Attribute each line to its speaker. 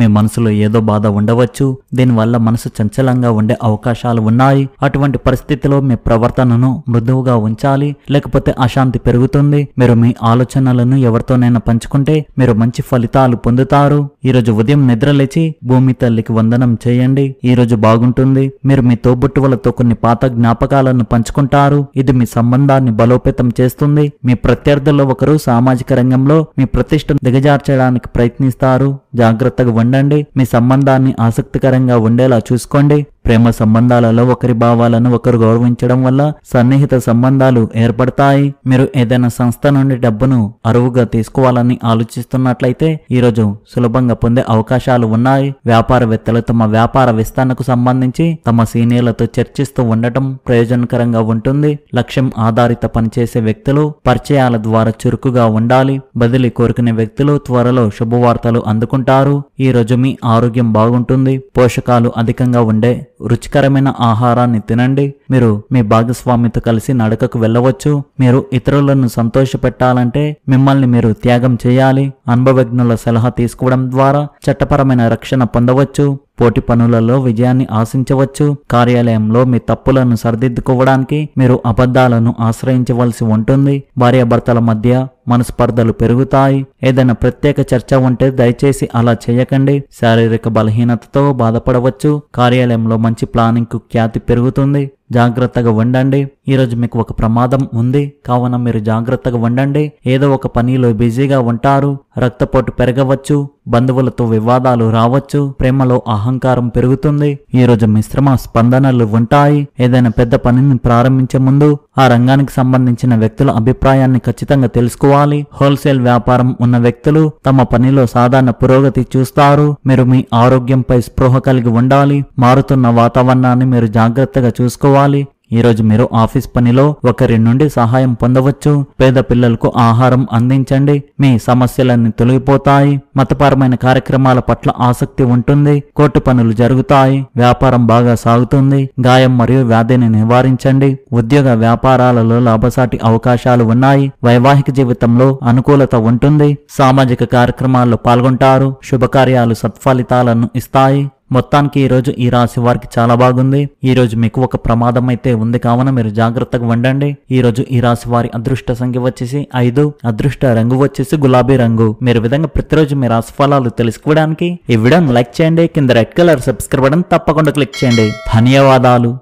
Speaker 1: మీ మనసులో ఏదో బాధ ఉండవచ్చు దీనివల్ల మనసు చంచలంగా ఉండే అవకాశాలు ఉన్నాయి అటువంటి పరిస్థితిలో మీ ప్రవర్తనను మృదువుగా ఉంచాలి లేకపోతే అశాంతి పెరుగుతుంది మీరు మీ ఆలోచనలను ఎవరితోనైనా పంచుకుంటే మీరు మంచి ఫలితాలు పొందుతారు ఈరోజు ఉదయం నిద్రలేచి భూమి తల్లికి వందనం చేయండి ఈరోజు బాగుంటుంది మీరు మీ తోబుట్టువలతో కొన్ని పాత జ్ఞాపకాలను పంచుకుంటారు ఇది మీ సంబంధాన్ని బలోపేతం చేస్తుంది మీ ప్రత్యర్థుల్లో ఒకరు సామాజిక రంగంలో మీ ప్రతిష్టను దిగజార్చడానికి ప్రయత్నిస్తారు జాగ్రత్తగా ఉండండి మీ సంబంధాన్ని ఆసక్తికరంగా ఉండేలా చూసుకోండి ప్రేమ సంబంధాలలో ఒకరి భావాలను ఒకరు గౌరవించడం వల్ల సన్నిహిత సంబంధాలు ఏర్పడతాయి మీరు ఏదైనా సంస్థ నుండి డబ్బును అరువుగా తీసుకోవాలని ఆలోచిస్తున్నట్లయితే ఈరోజు సులభంగా పొందే అవకాశాలు ఉన్నాయి వ్యాపారవేత్తలు తమ వ్యాపార విస్తరణకు సంబంధించి తమ సీనియర్లతో చర్చిస్తూ ఉండటం ప్రయోజనకరంగా ఉంటుంది లక్ష్యం ఆధారిత పనిచేసే వ్యక్తులు పరిచయాల ద్వారా చురుకుగా ఉండాలి బదిలీ కోరుకునే వ్యక్తులు త్వరలో శుభవార్తలు అందుకుంటారు ఈ ఈరోజు మీ ఆరోగ్యం బాగుంటుంది పోషకాలు అధికంగా ఉండే రుచికరమైన ఆహారాన్ని తినండి మీరు మీ భాగస్వామితో కలిసి నడకకు వెళ్ళవచ్చు మీరు ఇతరులను సంతోష పెట్టాలంటే మిమ్మల్ని మీరు త్యాగం చేయాలి అనుభవజ్ఞుల సలహా తీసుకోవడం ద్వారా చట్టపరమైన రక్షణ పొందవచ్చు పోటీ పనులలో విజయాన్ని ఆశించవచ్చు కార్యాలయంలో మీ తప్పులను సరిదిద్దుకోవడానికి మీరు అబద్ధాలను ఆశ్రయించవలసి ఉంటుంది భార్యాభర్తల మధ్య మనస్పర్ధలు పెరుగుతాయి ఏదైనా ప్రత్యేక చర్చ ఉంటే దయచేసి అలా చేయకండి శారీరక బలహీనతతో బాధపడవచ్చు కార్యాలయంలో మంచి ప్లానింగ్కు ఖ్యాతి పెరుగుతుంది జాగ్రత్తగా ఉండండి ఈరోజు మీకు ఒక ప్రమాదం ఉంది కావున మీరు జాగ్రత్తగా వండండి ఏదో ఒక పనిలో బిజీగా ఉంటారు రక్తపోటు పెరగవచ్చు బంధువులతో వివాదాలు రావచ్చు ప్రేమలో అహంకారం పెరుగుతుంది ఈరోజు మిశ్రమ స్పందనలు ఉంటాయి ఏదైనా పెద్ద పనిని ప్రారంభించే ముందు ఆ రంగానికి సంబంధించిన వ్యక్తుల అభిప్రాయాన్ని ఖచ్చితంగా తెలుసుకోవాలి హోల్సేల్ వ్యాపారం ఉన్న వ్యక్తులు తమ పనిలో సాధారణ పురోగతి చూస్తారు మీరు మీ ఆరోగ్యంపై స్పృహ కలిగి ఉండాలి మారుతున్న వాతావరణాన్ని మీరు జాగ్రత్తగా చూసుకోవాలి ఈ ఈరోజు మీరు ఆఫీస్ పనిలో ఒకరి నుండి సహాయం పొందవచ్చు పేద పిల్లలకు ఆహారం అందించండి మీ సమస్యలన్నీ తొలగిపోతాయి మతపరమైన కార్యక్రమాల పట్ల ఆసక్తి ఉంటుంది కోర్టు పనులు జరుగుతాయి వ్యాపారం బాగా సాగుతుంది గాయం మరియు వ్యాధిని నివారించండి ఉద్యోగ వ్యాపారాలలో లాభసాటి అవకాశాలు ఉన్నాయి వైవాహిక జీవితంలో అనుకూలత ఉంటుంది సామాజిక కార్యక్రమాల్లో పాల్గొంటారు శుభకార్యాలు సత్ఫలితాలను ఇస్తాయి మొత్తానికి ఈరోజు ఈ రాశి వారికి చాలా బాగుంది ఈరోజు మీకు ఒక ప్రమాదం అయితే ఉంది కావున మీరు జాగ్రత్తగా ఉండండి ఈరోజు ఈ రాశి వారి అదృష్ట సంఖ్య వచ్చేసి ఐదు అదృష్ట రంగు వచ్చేసి గులాబీ రంగు మీరు విధంగా ప్రతిరోజు మీ రాశి ఫలాలు తెలుసుకోవడానికి ఈ వీడియోను లైక్ చేయండి కింద రెడ్ కలర్ సబ్స్క్రైబ్ బటన్ తప్పకుండా క్లిక్ చేయండి ధన్యవాదాలు